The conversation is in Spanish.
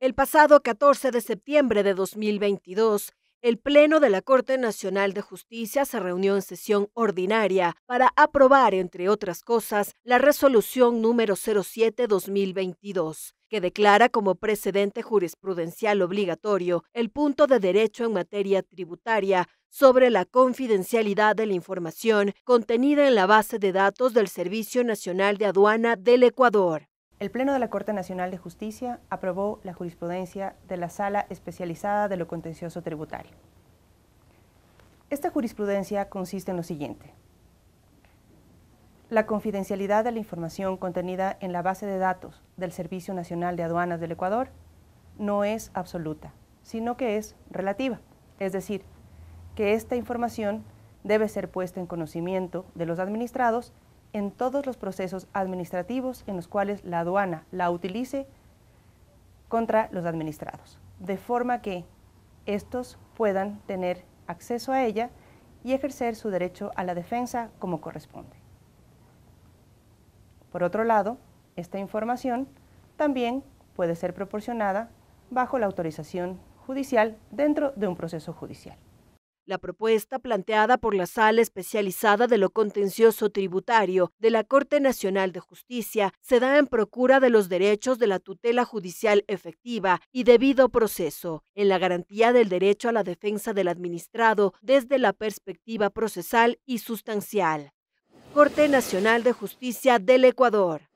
El pasado 14 de septiembre de 2022, el Pleno de la Corte Nacional de Justicia se reunió en sesión ordinaria para aprobar, entre otras cosas, la resolución número 07-2022, que declara como precedente jurisprudencial obligatorio el punto de derecho en materia tributaria sobre la confidencialidad de la información contenida en la base de datos del Servicio Nacional de Aduana del Ecuador. El Pleno de la Corte Nacional de Justicia aprobó la jurisprudencia de la Sala Especializada de lo Contencioso Tributario. Esta jurisprudencia consiste en lo siguiente. La confidencialidad de la información contenida en la base de datos del Servicio Nacional de Aduanas del Ecuador no es absoluta, sino que es relativa, es decir, que esta información debe ser puesta en conocimiento de los administrados en todos los procesos administrativos en los cuales la aduana la utilice contra los administrados, de forma que estos puedan tener acceso a ella y ejercer su derecho a la defensa como corresponde. Por otro lado, esta información también puede ser proporcionada bajo la autorización judicial dentro de un proceso judicial. La propuesta planteada por la Sala Especializada de lo Contencioso Tributario de la Corte Nacional de Justicia se da en procura de los derechos de la tutela judicial efectiva y debido proceso, en la garantía del derecho a la defensa del administrado desde la perspectiva procesal y sustancial. Corte Nacional de Justicia del Ecuador.